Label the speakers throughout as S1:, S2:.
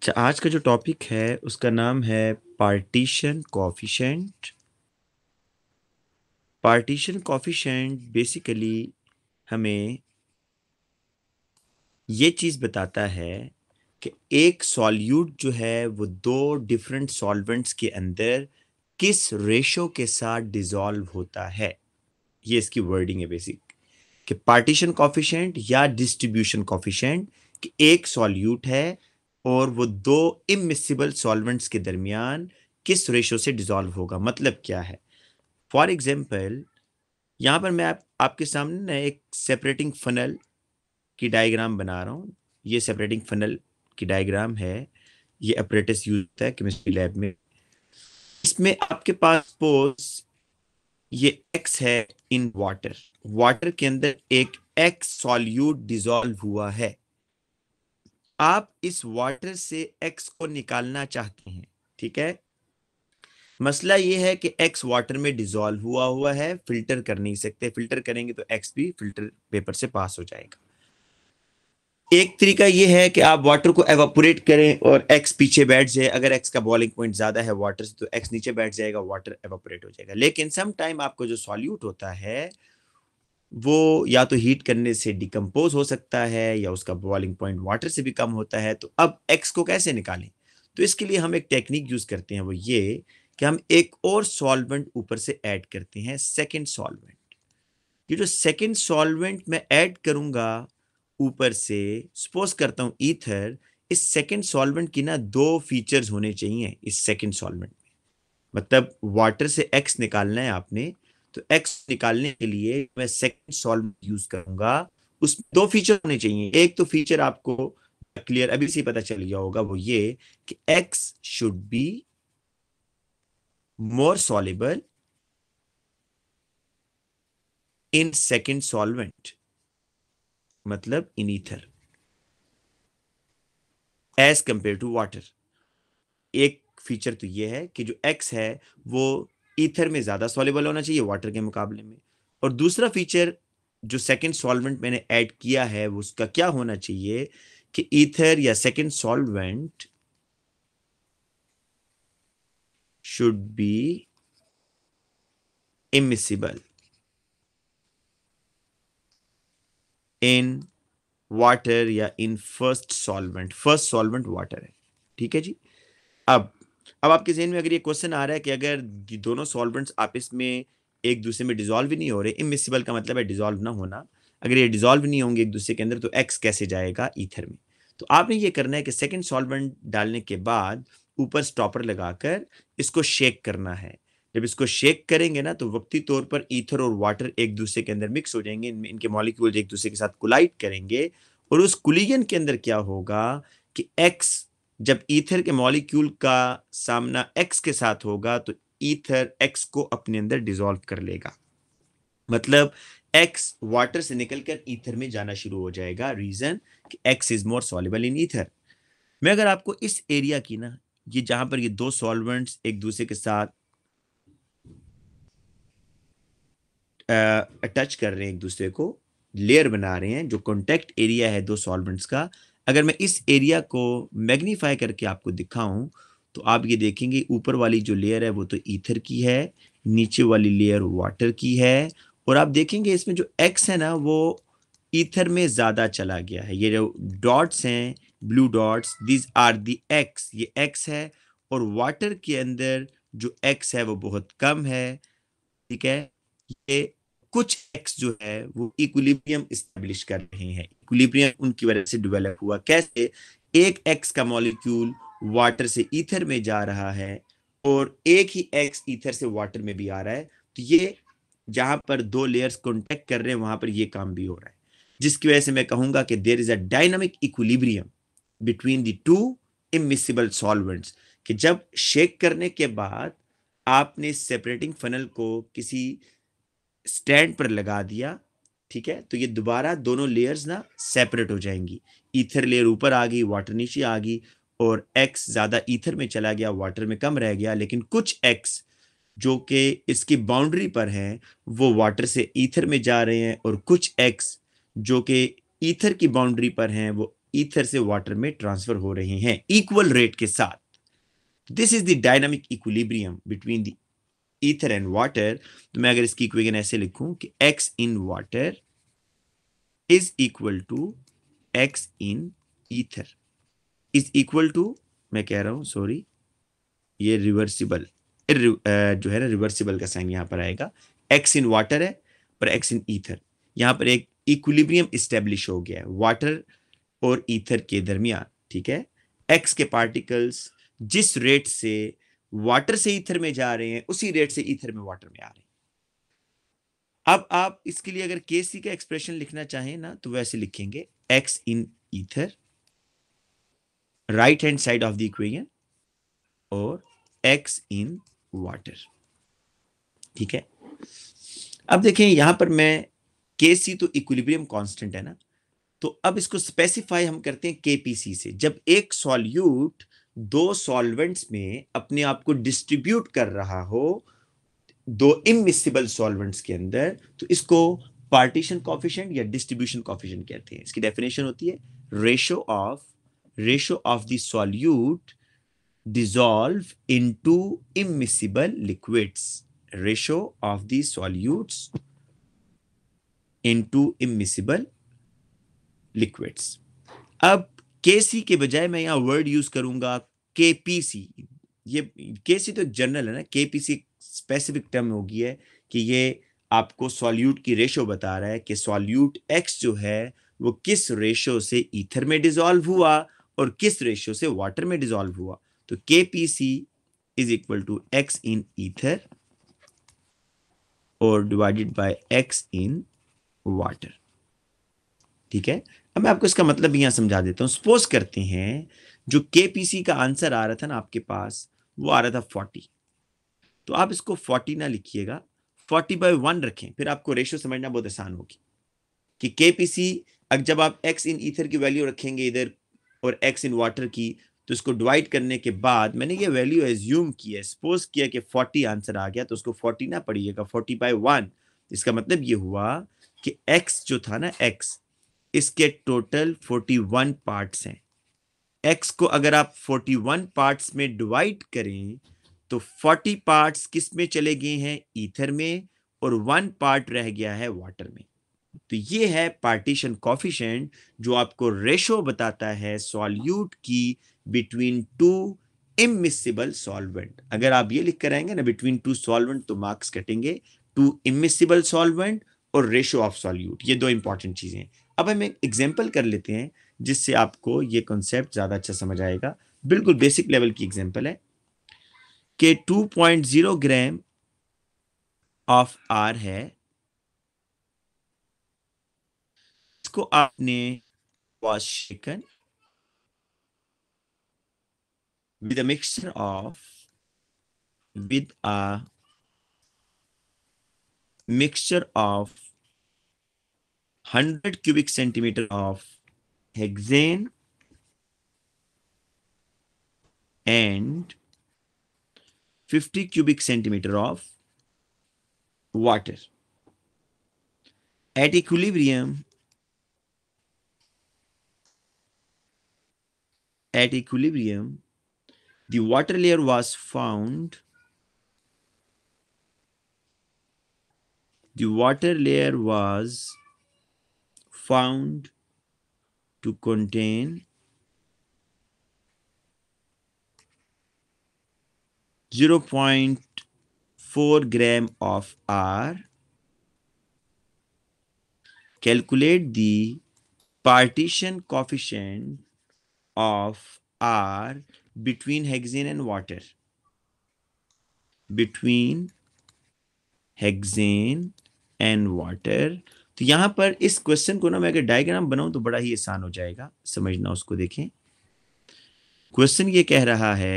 S1: अच्छा आज का जो टॉपिक है उसका नाम है partition coefficient partition coefficient basically हमें ये चीज़ बताता है कि एक सॉल्यूट जो है वो दो डिफरेंट सॉल्वेंट्स के अंदर किस रेशो के साथ डिजॉल्व होता है ये इसकी वर्डिंग है बेसिक कि पार्टीशन कॉफिशेंट या डिस्ट्रीब्यूशन कॉफिशेंट कि एक सॉल्यूट है और वो दो इमिसिबल सॉल्वेंट्स के दरमियान किस रेशो से डिज़ोल्व होगा मतलब क्या है फॉर एग्ज़ाम्पल यहाँ पर मैं आप, आपके सामने ना एक सेपरेटिंग फनल की डायग्राम बना रहा हूँ ये सेपरेटिंग फनल की डायग्राम है ये अपरेटस यूज होता है केमिस्ट्री लैब में इसमें आपके पास पोज ये एक्स है इन वाटर वाटर के अंदर एक एक्स सॉल्यूट डिजॉल्व हुआ है आप इस वाटर से एक्स को निकालना चाहते हैं ठीक है मसला यह है कि एक्स वाटर में डिजोल्व हुआ हुआ है फिल्टर कर नहीं सकते फिल्टर करेंगे तो एक्स भी फिल्टर पेपर से पास हो जाएगा एक तरीका यह है कि आप वाटर को एवापोरेट करें और एक्स पीछे बैठ जाए अगर एक्स का बॉलिंग पॉइंट ज्यादा है वाटर से तो एक्स नीचे बैठ जाएगा वाटर एवोपोरेट हो जाएगा लेकिन सम टाइम आपको जो सॉल्यूट होता है वो या तो हीट करने से डिकम्पोज हो सकता है या उसका बॉइलिंग पॉइंट वाटर से भी कम होता है तो अब एक्स को कैसे निकालें तो इसके लिए हम एक टेक्निक यूज़ करते हैं वो ये कि हम एक और सॉल्वेंट ऊपर से ऐड करते हैं सेकंड सॉल्वेंट ये जो सेकंड सॉल्वेंट मैं ऐड करूँगा ऊपर से सपोज करता हूँ ईथर इस सेकंड सॉल्वेंट की ना दो फीचर्स होने चाहिए इस सेकंड सॉल्वेंट में मतलब वाटर से एक्स निकालना है आपने तो एक्स निकालने के लिए मैं सेकंड सॉल्व यूज करूंगा उसमें दो फीचर होने चाहिए एक तो फीचर आपको क्लियर अभी से पता चल गया होगा वो ये कि X should be more soluble in second solvent मतलब in ether as compare to water एक फीचर तो ये है कि जो एक्स है वो ईथर में ज़्यादा सॉलेबल होना चाहिए वाटर के मुकाबले में और दूसरा फीचर जो सेकेंड सॉल्वेंट मैंने ऐड किया है उसका क्या होना चाहिए कि ईथर या second solvent should be immiscible in water या in first solvent first solvent water है ठीक है जी अब अब आपके जहन में अगर ये क्वेश्चन आ रहा है कि अगर दोनों सॉल्वेंट्स आपस में एक दूसरे में डिजोल्व ही नहीं हो रहे इमिसिबल का मतलब है डिजोल्व ना होना अगर ये डिजोल्व नहीं होंगे एक दूसरे के अंदर तो एक्स कैसे जाएगा ईथर में तो आपने ये करना है कि सेकेंड सॉल्वेंट डालने के बाद ऊपर स्टॉपर लगाकर इसको शेक करना है जब इसको शेक करेंगे ना तो वक्ती तौर पर ईथर और वाटर एक दूसरे के अंदर मिक्स हो जाएंगे इनमें इनके मॉलिक्यूल एक दूसरे के साथ कोलाइट करेंगे और उस कुलीजन के अंदर क्या होगा कि एक्स जब ईथर के मॉलिक्यूल का सामना एक्स के साथ होगा तो ईथर एक्स को अपने अंदर डिजोल्व कर लेगा मतलब एक्स वाटर से निकलकर ईथर में जाना शुरू हो जाएगा रीजन कि X is more soluble in ether मैं अगर आपको इस एरिया की ना ये जहां पर ये दो सॉल्वेंट्स एक दूसरे के साथ टच कर रहे हैं एक दूसरे को लेयर बना रहे हैं जो कॉन्टेक्ट एरिया है दो सॉल्वेंट्स का अगर मैं इस एरिया को मैग्नीफाई करके आपको दिखाऊं तो आप ये देखेंगे ऊपर वाली जो लेयर है वो तो ईथर की है नीचे वाली लेयर वाटर की है और आप देखेंगे इसमें जो एक्स है ना वो ईथर में ज़्यादा चला गया है ये जो डॉट्स हैं blue dots these are the X ये एक्स है और वाटर के अंदर जो एक्स है वो बहुत कम है ठीक है ये कुछ एक्स जो है वो इक्विलिब्रियम स्टेब्लिश कर रहे हैं इक्विलिब्रियम उनकी वजह से डेवलप हुआ कैसे एक एक्स का मॉलिक्यूल वाटर से ईथर में जा रहा है और एक ही एक्स ईथर से वाटर में भी आ रहा है तो ये जहां पर दो लेयर्स कॉन्टेक्ट कर रहे हैं वहां पर ये काम भी हो रहा है जिसकी वजह से मैं कहूंगा कि there is a dynamic equilibrium between the two immiscible solvents कि जब शेक करने के बाद आपने सेपरेटिंग फनल को किसी स्टैंड पर लगा दिया ठीक है तो ये दोबारा दोनों लेयर्स ना सेपरेट हो जाएंगी ईथर लेयर ऊपर आ गई वाटर नीचे आ गई और एक्स ज़्यादा ईथर में चला गया वाटर में कम रह गया लेकिन कुछ एक्स जो कि इसकी बाउंड्री पर हैं वो वाटर से ईथर में जा रहे हैं और कुछ एक्स जो कि ईथर की बाउंड्री पर हैं वो ईथर से वाटर में ट्रांसफर हो रहे हैं इक्वल रेट के साथ this is the dynamic equilibrium between the ether and water तो मैं अगर इसकी इक्वेशन ऐसे लिखूं कि X in water is equal to X in ether is equal to मैं कह रहा हूं सॉरी ये रिवर्सिबल जो है ना रिवर्सिबल का साइन यहां पर आएगा एक्स इन वाटर है पर एक्स इन ईथर यहां पर एक इक्विलिब्रियम इस्टेब्लिश हो गया है वाटर और ईथर के दरमियान ठीक है एक्स के पार्टिकल्स जिस रेट से वाटर से ईथर में जा रहे हैं उसी रेट से ईथर में वाटर में आ रहे हैं अब आप इसके लिए अगर के सी का एक्सप्रेशन लिखना चाहें ना तो वैसे लिखेंगे X in ether right hand side of the equation और एक्स इन वाटर ठीक है अब देखें यहां पर मैं के सी तो इक्विलिब्रियम कांस्टेंट है ना तो अब इसको स्पेसिफाई हम करते हैं केपीसी से जब एक सॉल्यूट दो सॉल्वेंट्स में अपने आप को डिस्ट्रीब्यूट कर रहा हो दो इमिसिबल सॉल्वेंट्स के अंदर तो इसको पार्टीशन कॉफिशेंट या डिस्ट्रीब्यूशन कॉफिशेंट कहते हैं इसकी डेफिनेशन होती है ratio of ratio of the solute two immiscible liquids ratio of the the in two immiscible liquids अब केसी के बजाय मैं यहां वर्ड यूज करूंगा केपीसी ये केसी तो जनरल है ना केपीसी स्पेसिफिक टर्म होगी है कि ये आपको सॉल्यूट की रेशो बता रहा है कि सॉल्यूट एक्स जो है वो किस रेशो से ईथर में डिजॉल्व हुआ और किस रेशो से वाटर में डिजॉल्व हुआ तो K P C is equal to X in ether और divided by X in water ठीक है अब मैं आपको इसका मतलब भी यहाँ समझा देता हूँ सपोज करते हैं जो के का आंसर आ रहा था ना आपके पास वो आ रहा था फोर्टी तो आप इसको फोर्टी ना लिखिएगा फोर्टी बाई वन रखें फिर आपको रेशो समझना बहुत आसान होगी कि के अगर जब आप एक्स इन ईथर की वैल्यू रखेंगे इधर और एक्स इन वाटर की तो इसको डिवाइड करने के बाद मैंने ये वैल्यू एज्यूम किया सपोज किया कि 40 आंसर आ गया तो उसको 40 ना पढ़िएगा 40 बाय वन इसका मतलब ये हुआ कि x जो था ना x इसके टोटल 41 पार्ट्स हैं एक्स को अगर आप 41 पार्ट्स में डिवाइड करें तो 40 पार्ट्स किस में चले गए हैं ईथर में और वन पार्ट रह गया है वाटर में तो ये है पार्टीशन कॉफिशेंट जो आपको रेशो बताता है सॉल्यूट की बिटवीन टू इमिसिबल सॉल्वेंट अगर आप ये लिख कर आएंगे ना बिटवीन टू सॉल्वेंट तो मार्क्स कटेंगे टू इमिसिबल सॉल्वेंट और रेशो ऑफ सॉल्यूट ये दो इंपॉर्टेंट चीजें अब हम एक एग्जाम्पल कर लेते हैं जिससे आपको ये कॉन्सेप्ट ज़्यादा अच्छा समझ आएगा बिल्कुल बेसिक लेवल की एग्जाम्पल है कि 2.0 ग्राम ऑफ आर है इसको आपने wash chicken with a mixture of with a mixture 100 cubic centimeter of hexane and 50 cubic centimeter of water. At equilibrium, at equilibrium, the water layer was found the water layer was found to contain Zero point four gram of R. Calculate the partition coefficient of R between hexane and water. Between hexane and water तो यहां पर इस question को ना मैं अगर diagram बनाऊं तो बड़ा ही आसान हो जाएगा समझना उसको देखें क्वेश्चन ये कह रहा है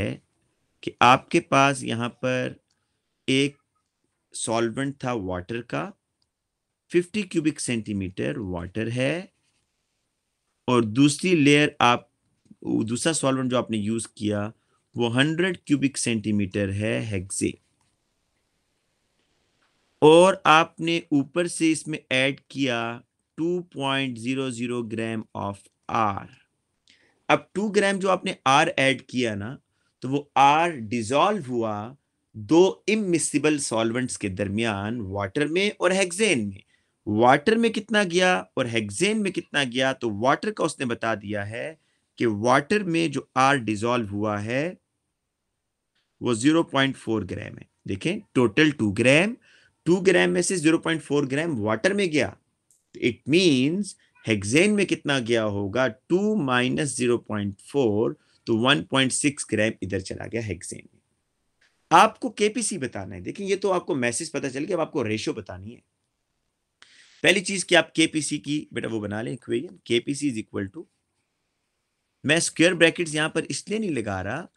S1: कि आपके पास यहां पर एक सॉल्वेंट था वाटर का 50 क्यूबिक सेंटीमीटर वाटर है और दूसरी लेयर आप दूसरा सॉल्वेंट जो आपने यूज़ किया वो 100 क्यूबिक सेंटीमीटर है हेक्से और आपने ऊपर से इसमें ऐड किया 2.00 ग्राम ऑफ आर अब 2 ग्राम जो आपने आर ऐड किया ना तो वो आर डिजॉल्व हुआ दो इमिसिबल सॉल्वेंट्स के दरमियान वाटर में और हेक्सेन में वाटर में कितना गया और हेक्सेन में कितना गया तो वाटर का उसने बता दिया है कि वाटर में जो आर डिजॉल्व हुआ है वो 0.4 ग्राम है देखें टोटल 2 ग्राम टू ग्राम में से zero point four gram water में गया इट मीन्स हेक्सेन में कितना गया होगा two minus zero point four तो वन पॉइंट सिक्स ग्राम इधर चला गया हेक्सेन में आपको केपीसी बताना है देखिए ये तो आपको मैसेज पता चल गया अब आपको रेशियो बतानी है पहली चीज कि आप केपीसी की बेटा वो बना लें equation KPC is equal to मैं स्क्वायर ब्रैकेट्स यहां पर इसलिए नहीं लगा रहा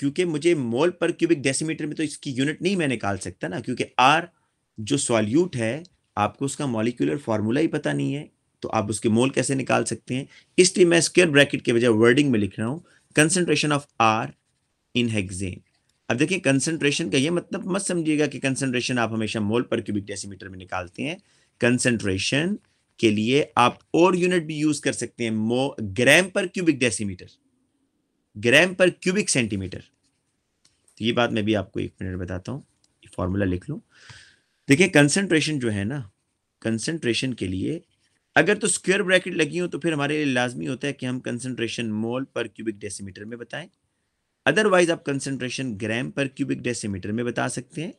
S1: क्योंकि मुझे मोल पर क्यूबिक डेसीमीटर में तो इसकी यूनिट नहीं मैं निकाल सकता ना क्योंकि आर जो सॉल्यूट है आपको उसका मॉलिक्यूलर फार्मूला ही पता नहीं है तो आप उसके मोल कैसे निकाल सकते हैं इसलिए मैं स्क्र ब्रैकेट के बजाय वर्डिंग में लिख रहा हूँ concentration of R in hexane अब देखिए कंसनट्रेशन का ये मतलब मत समझिएगा कि कंसनट्रेशन आप हमेशा मोल पर क्यूबिक डेसीमीटर में निकालते हैं कंसनट्रेशन के लिए आप और यूनिट भी यूज कर सकते हैं मो ग्राम पर क्यूबिक डेसीमीटर ग्राम पर क्यूबिक सेंटीमीटर तो ये बात मैं भी आपको एक मिनट बताता हूँ फॉर्मूला लिख लो देखिए कंसंट्रेशन जो है ना कंसेंट्रेशन के लिए अगर तो स्क्वायर ब्रैकेट लगी हो तो फिर हमारे लिए लाजमी होता है कि हम कंसनट्रेशन मोल पर क्यूबिक डेसीमीटर में बताएं अदरवाइज आप कंसेंट्रेशन ग्राम पर क्यूबिक डेसीमीटर में बता सकते हैं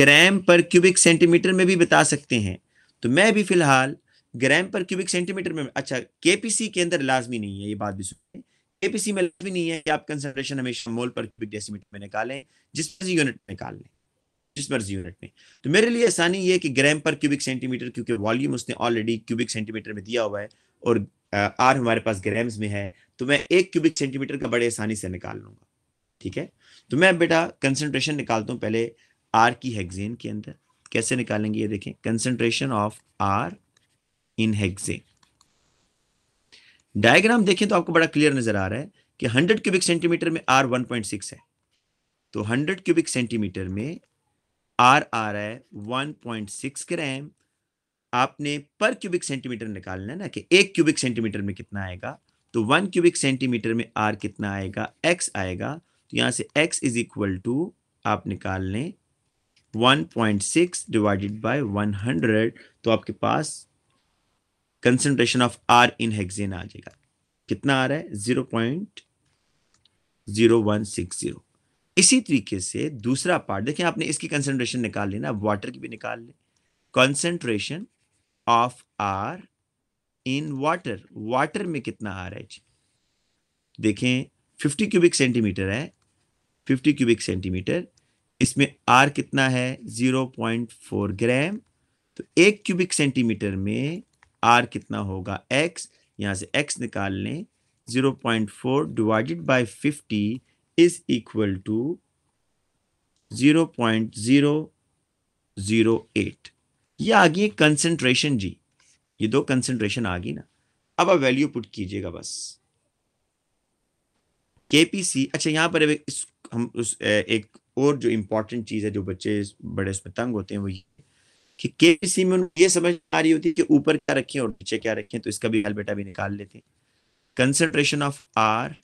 S1: ग्राम पर क्यूबिक सेंटीमीटर में भी बता सकते हैं तो मैं भी फिलहाल ग्राम पर क्यूबिक सेंटीमीटर में अच्छा केपीसी के अंदर लाजमी नहीं है ये बात भी सुनिए एपीसी में भी नहीं है कि आप कंसेंट्रेशन हमेशा मोल पर क्यूबिक डेसीमीटर में निकालें जिस मर्जी यूनिट में निकाल लें जिस मर्जी यूनिट में तो मेरे लिए आसानी ये कि ग्राम पर क्यूबिक सेंटीमीटर क्योंकि वॉल्यूम उसने ऑलरेडी क्यूबिक सेंटीमीटर में दिया हुआ है और आर हमारे पास ग्राम्स में है तो मैं एक क्यूबिक सेंटीमीटर का बड़े आसानी से निकाल लूंगा ठीक है तो मैं बेटा कंसेंट्रेशन निकालता हूँ पहले आर की हेक्सेन के अंदर कैसे निकालेंगे ये देखें concentration of R in hexane diagram देखें तो आपको बड़ा क्लियर नजर आ रहा है कि 100 क्यूबिक सेंटीमीटर में आर 1.6 है तो 100 क्यूबिक सेंटीमीटर में आर आ रहा है 1.6 ग्राम आपने पर क्यूबिक सेंटीमीटर निकालना है ना कि एक क्यूबिक सेंटीमीटर में कितना आएगा तो वन क्यूबिक सेंटीमीटर में आर कितना आएगा एक्स आएगा तो यहां से एक्स इज इक्वल टू आप निकाल लें 1.6 डिवाइडेड बाय 100 तो आपके पास concentration of R in hexane आ जाएगा कितना आ रहा है zero point zero one six zero इसी तरीके से दूसरा पार्ट देखिए आपने इसकी कंसेंट्रेशन निकाल लेना वाटर की भी निकाल लें concentration of R in water water में कितना आ रहा है जी देखें 50 क्यूबिक सेंटीमीटर है 50 क्यूबिक सेंटीमीटर इसमें आर कितना है 0.4 ग्राम तो एक क्यूबिक सेंटीमीटर में आर कितना होगा एक्स यहाँ से एक्स निकाल लें zero point four divided by fifty is equal to zero point zero zero eight ये आ गई कंसेंट्रेशन जी ये दो कंसेंट्रेशन आ गई ना अब आप वैल्यू पुट कीजिएगा बस के पी सी अच्छा यहाँ पर इस हम उस एक और जो इम्पोर्टेंट चीज़ है जो बच्चे बड़े उसमें तंग होते हैं वो कि केपीसी में ये समझ आ रही होती है कि ऊपर क्या रखें और नीचे क्या रखें तो इसका भी बेटा भी निकाल लेते हैं concentration of R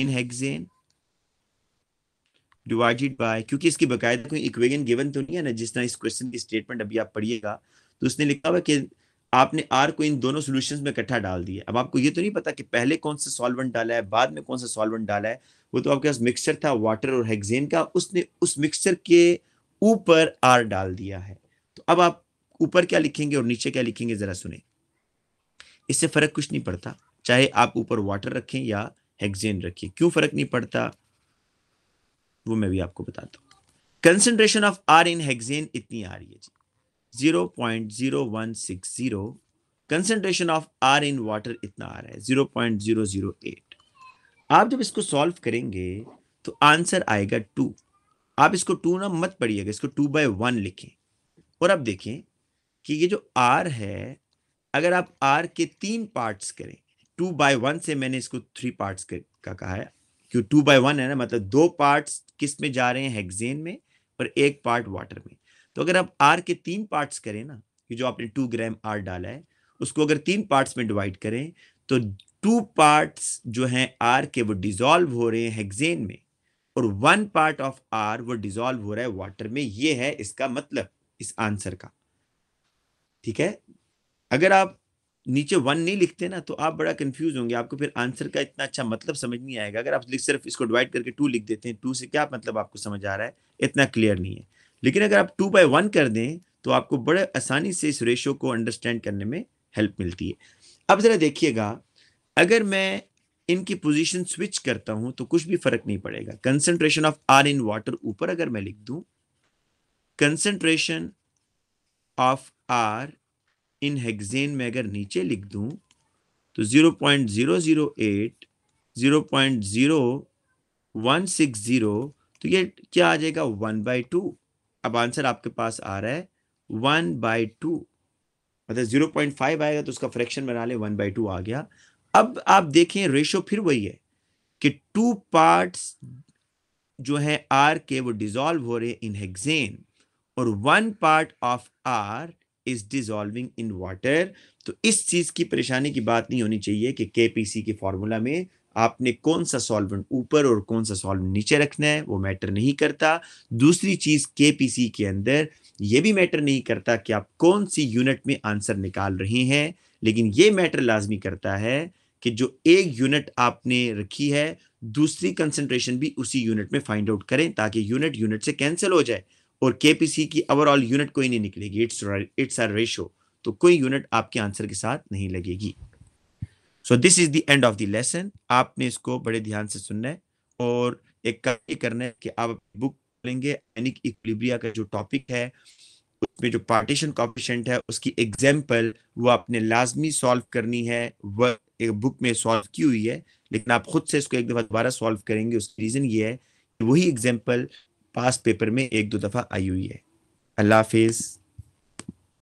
S1: in hexane divided by क्योंकि इसकी बकायदा कोई इक्वेशन गिवन तो नहीं है ना जिस तरह इस क्वेश्चन की स्टेटमेंट अभी आप पढ़िएगा तो उसने लिखा हुआ कि आपने आर को इन दोनों सॉल्यूशंस में इकट्ठा डाल दिया अब आपको ये तो नहीं पता कि पहले कौन सा सॉल्वेंट डाला है बाद में कौन सा सॉल्वेंट डाला है वो तो आपके पास मिक्सचर था वाटर और हेक्सेन का उसने उस मिक्सचर के ऊपर आर डाल दिया है अब आप ऊपर क्या लिखेंगे और नीचे क्या लिखेंगे जरा सुने इससे फर्क कुछ नहीं पड़ता चाहे आप ऊपर वाटर रखें या हेक्जेन रखिए क्यों फर्क नहीं पड़ता वो मैं भी आपको बताता हूँ concentration of R in hexane इतनी आ रही है जी zero point zero one six zero concentration of R in water इतना आ रहा है zero point zero zero eight आप जब इसको सॉल्व करेंगे तो आंसर आएगा टू आप इसको टू ना मत पढ़िएगा इसको टू बाय वन लिखें और अब देखें कि ये जो आर है अगर आप आर के तीन पार्ट्स करें टू बाय वन से मैंने इसको थ्री पार्ट्स का कहा है क्यों टू बाय वन है ना मतलब दो पार्ट्स किस में जा रहे हैं हेक्सेन में और एक पार्ट वाटर में तो अगर आप आर के तीन पार्ट्स करें ना ये जो आपने टू ग्राम आर डाला है उसको अगर तीन पार्ट्स में डिवाइड करें तो टू पार्ट्स जो हैं आर के वो डिजोल्व हो रहे हैं हेक्सेन में और वन पार्ट ऑफ आर वो डिजोल्व हो रहा है वाटर में ये है इसका मतलब इस आंसर का ठीक है अगर आप नीचे वन नहीं लिखते ना तो आप बड़ा कंफ्यूज होंगे आपको फिर आंसर का इतना अच्छा मतलब समझ नहीं आएगा अगर आप सिर्फ इसको डिवाइड करके टू लिख देते हैं टू से क्या मतलब आपको समझ आ रहा है इतना क्लियर नहीं है लेकिन अगर आप टू बाई वन कर दें तो आपको बड़े आसानी से इस रेशो को अंडरस्टैंड करने में हेल्प मिलती है अब ज़रा देखिएगा अगर मैं इनकी पोजीशन स्विच करता हूं तो कुछ भी फर्क नहीं पड़ेगा concentration of R in water ऊपर अगर मैं लिख दूं concentration of R in hexane में अगर नीचे लिख दूं तो 0.008 0.0160 तो ये क्या आ जाएगा वन बाई टू अब आंसर आपके पास आ रहा है वन बाई टू मतलब जीरो पॉइंट फाइव आएगा तो उसका फ्रैक्शन बना ले वन बाई टू आ गया अब आप देखें रेशो फिर वही है कि टू पार्ट्स जो है आर के वो डिजॉल्व हो रहे हैं इन हेगजेन और one part of R is dissolving in water तो इस चीज की परेशानी की बात नहीं होनी चाहिए कि के सी के फॉर्मूला में आपने कौन सा सॉल्वेंट ऊपर और कौन सा सॉल्वेंट नीचे रखना है वो मैटर नहीं करता दूसरी चीज सी के अंदर ये भी मैटर नहीं करता कि आप कौन सी यूनिट में आंसर निकाल रहे हैं लेकिन ये मैटर लाजमी करता है कि जो एक यूनिट आपने रखी है दूसरी कंसेंट्रेशन भी उसी यूनिट में फाइंड आउट करें ताकि यूनिट यूनिट से कैंसिल हो जाए और केपीसी की ओवरऑल यूनिट कोई नहीं निकलेगी इट्स इट्स आर रेशो तो कोई यूनिट आपके आंसर के साथ नहीं लगेगी so this is the end of the lesson आपने इसको बड़े ध्यान से सुनना है और एक काम ये करना है कि आप बुक लेंगे एनिक इक्विलिब्रिया का जो टॉपिक है उसमें जो पार्टीशन कॉपिशेंट है उसकी एग्जाम्पल वो आपने लाजमी सॉल्व करनी है वह एक बुक में सॉल्व की हुई है लेकिन आप खुद से इसको एक दफा दोबारा सॉल्व करेंगे उसकी रीज़न ये है कि वही एग्जाम्पल पास पेपर में एक दो दफ़ा आई हुई है अल्लाह हाफिज़